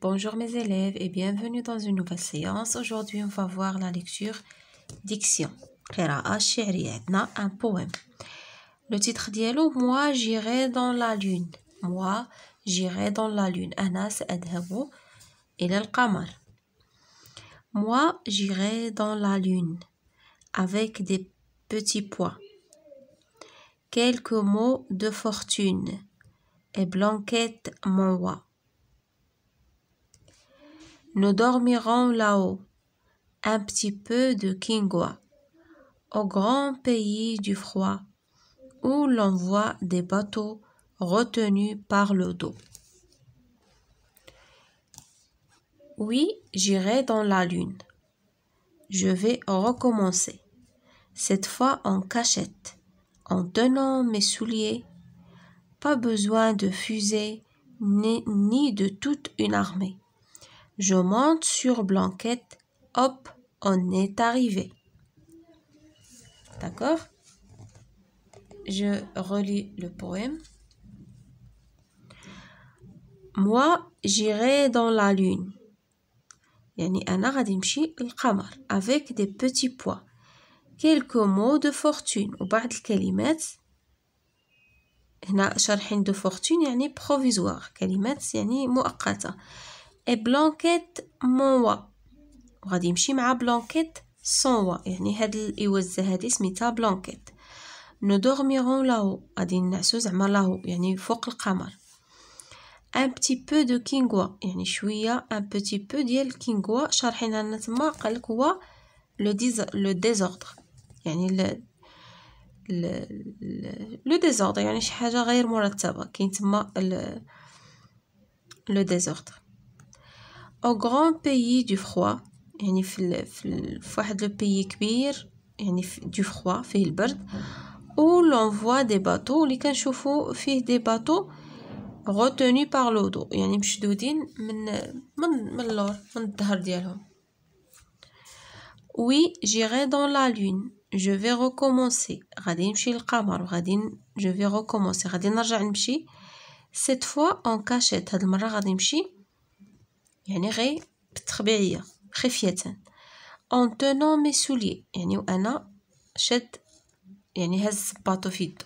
Bonjour mes élèves et bienvenue dans une nouvelle séance. Aujourd'hui, on va voir la lecture diction. un poème. Le titre dialogue Moi j'irai dans la lune. Moi j'irai dans la lune. Moi j'irai dans la lune avec des petits pois. Quelques mots de fortune et blanquette mon nous dormirons là-haut. Un petit peu de quinoa. Au grand pays du froid, où l'on voit des bateaux retenus par le dos. Oui, j'irai dans la lune. Je vais recommencer, cette fois en cachette, en tenant mes souliers. Pas besoin de fusée ni de toute une armée. Je monte sur Blanquette. Hop, on est arrivé. D'accord Je relis le poème. Moi, j'irai dans la lune. Yani, أنا غادي نمشي avec des petits pois. Quelques mots de fortune au الكلمات هنا شرحين de fortune يعني provisoire كلمات يعني مؤقتة. بلانكيت موا وغادي يمشي مع بلانكيت سوا يعني هاد الإوزة هادي سميتها بلانكيت نو دورميرون لاهو غادي نعسو زعما لاهو يعني فوق القمر ان بتي بو دو كينغوا يعني شويه ان بتي بو ديال كينغوا شارحينها لنا تما قالك هو لو ديز لو ديزوردر يعني ل... لو ديزوردر يعني شي حاجه غير مرتبه كاين تما لو ديزوردر Au grand pays du froid, il y a le pays du froid, où l'on voit des bateaux, où l'on voit des bateaux retenus par l'eau. Oui, j'irai dans la lune, je vais recommencer. Je vais recommencer. Cette fois, en cachette, je يعني غي بالطبيعية خفية اون تونون مي سولي يعني وأنا شد يعني هز باطو في يدو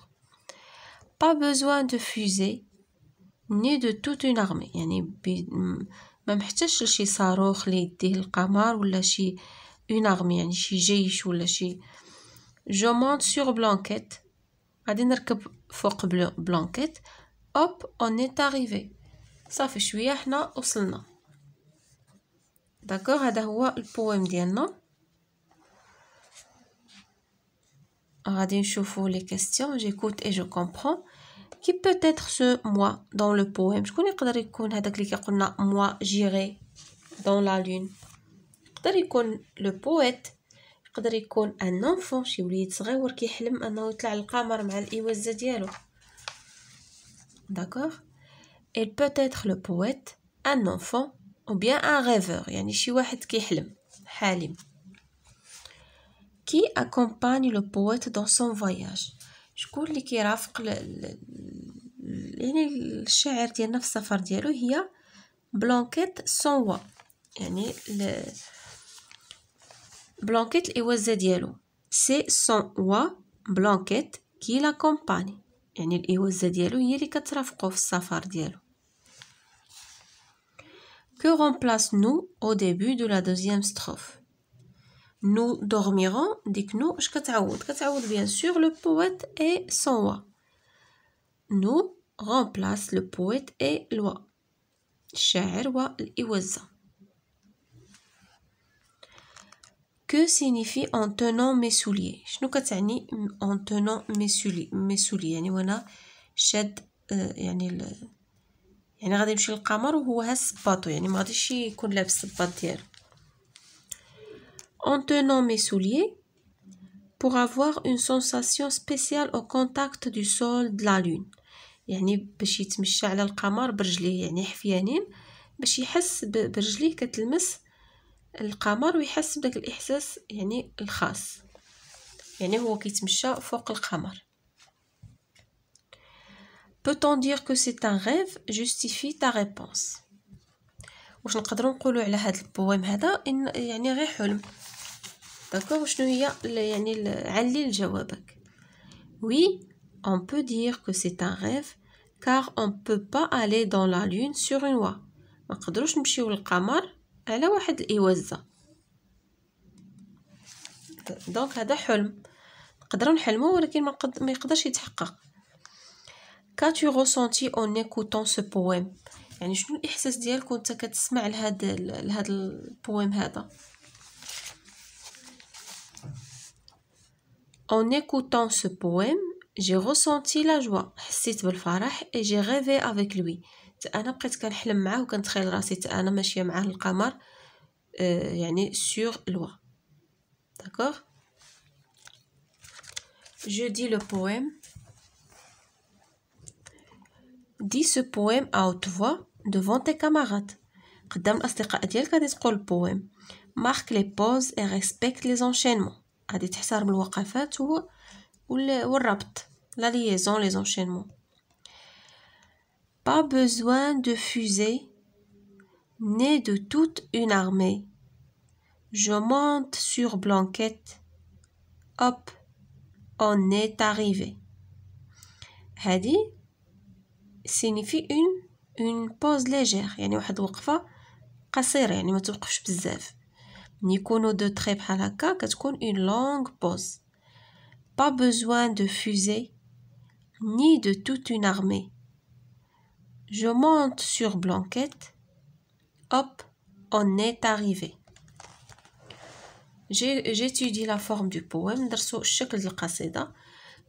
با بوزوان دو فوزي ني دو توت اون ارمي يعني بي ما محتاجش لشي صاروخ لي يديه القمر ولا شي اون ارمي يعني شي جيش ولا شي جو مونت سور بلانكيت غادي نركب فوق بلانكيت اوب اون ايت اريفي صافي شويه حنا وصلنا D'accord C'est le poème, dit un nom. On va regarder les questions. J'écoute et je comprends. Qui peut-être ce « moi » dans le poème Je connais, il peut être celui a moi, j'irai dans la lune ». Il le poète. Il un enfant. J'ai une fille petite qui rêve d'aller à la chambre avec ses enfants. D'accord Et peut-être le poète, un enfant أو بيان أن غيفور يعني شي واحد كيحلم حالم كي أكومباني لو بويت دون سون فواياج شكون اللي كيرافق ل... يعني الشاعر ديالنا في السفر ديالو هي بلانكيت سونوا يعني ل... بلانكيت الإوازة ديالو سي سون وا بلانكيت كي لاكومباني يعني الإوازة ديالو هي اللي كترافقو في السفر ديالو que remplace nous au début de la deuxième strophe. Nous dormirons, dit que nous, je bien sûr le poète et son roi. Nous remplace le poète et loi. Que signifie en tenant mes souliers sais en tenant mes souliers mes souliers يعني يعني غادي يمشي للقمر وهو ها الصباطو يعني ما غاديش يكون لابس الصباط ديالو اون تونو مي souliers pour avoir une sensation spéciale au contact du sol de la lune يعني باش يتمشى على القمر برجليه يعني حفيانين باش يحس برجليه كتلمس القمر ويحس بداك الاحساس يعني الخاص يعني هو كيتمشى فوق القمر Peut-on dire que c'est un rêve Justifie ta réponse. واش نقدروا نقولوا على هذا البويم هذا إن يعني غير حلم داكوغ وشنو هي يعني علل جوابك وي اون بو دير كو سي un ريف كار اون بو با الي دون لا لون سور اون وا ما نقدروش نمشيو للقمر على واحد الإوازة دونك هذا حلم نقدروا نحلمو ولكن ما, ما يقدرش يتحقق كاتو غوسونتي اون ايكوتون سو بويم يعني شنو الاحساس ديالك وانت كتسمع لهاد لهاد البويم هذا En écoutant ce poème, j'ai ressenti la joie. حسيت بالفرح et j'ai rêvé avec lui. انا بقيت كنحلم معاه وكنتخيل راسي انا ماشيه معاه القمر آه، يعني sur لوا. D'accord Je dis le poème. dis ce poème à haute voix devant tes camarades. قدام Marque ديالك غادي تقول respecte les enchaînements. بوز اي ريسبكت لي زونشينمون غادي تحترم الوقفات و والربط liaison Pas besoin de fusée, né de toute une armée. Je monte sur Blanquette. Hop, on est arrivé. هادي signifie une, une pause légère يعني واحد وقفة قصيرة يعني ما توقفش بزاف ملي يكونوا دو تري بحال هكا كتكون une longue pause pas besoin de fusée ni de toute une armée je monte sur Blanquette hop on est arrivé j'étudie la forme du poème درسو الشكل القصيده.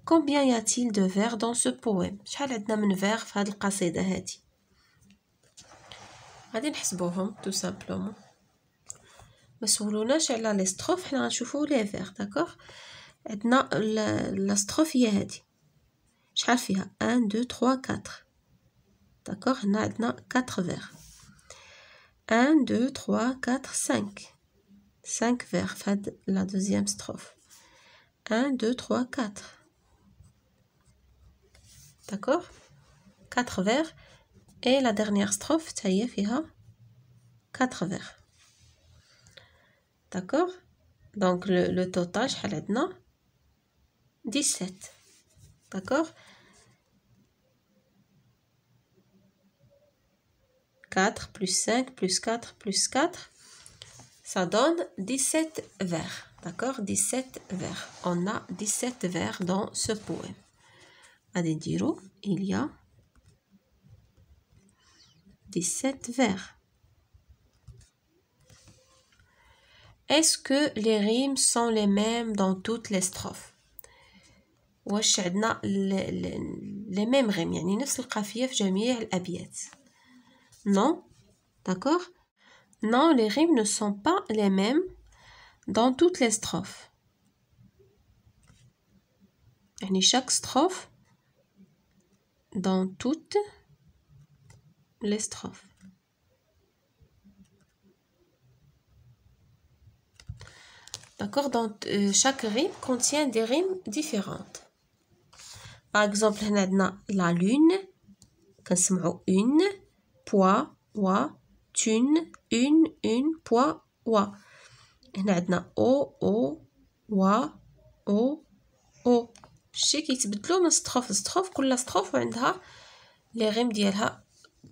Combien y a-t-il de vers dans ce poème شحال عندنا من vers في هذه غادي نحسبوهم tout simplement ما سولوناش على لي ستروف حنا غنشوفو لي فيغ عندنا لا ستروف هي هادي شحال فيها 1 2 3 4 D'accord? هنا عندنا 4 vers. 1 2 3 4 5 5 vers في deuxième لا دوزيام ستروف 1 2 3 4 D'accord 4 vers. Et la dernière strophe, ça y est, Quatre vers. D'accord Donc le, le total, 17. D'accord 4 plus 5 plus 4 plus 4, ça donne 17 vers. D'accord 17 vers. On a 17 vers dans ce poème il y a 17 vers. Est-ce que les rimes sont les mêmes dans toutes les strophes Les non d'accord non les rimes ne sont pas les mêmes dans toutes les strophes chaque strophe dans toutes les strophes. D'accord Donc, euh, chaque rime contient des rimes différentes. Par exemple, la lune, une, poa wa, tune, une, une, poids, wa. هنا عندنا o o, o o o. الشي كيتبدلو من ستروف لستروف كل ستروف عندها لي غيم ديالها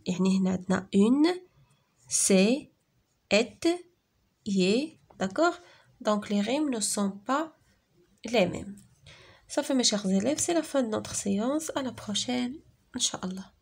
يعني هنا عندنا اون سي ات يي داكوغ دونك لي غيم نو سون با لي ميم صافي مي شيغ زيليف سي لا فان نوتر سيونس على بروشين ان شاء الله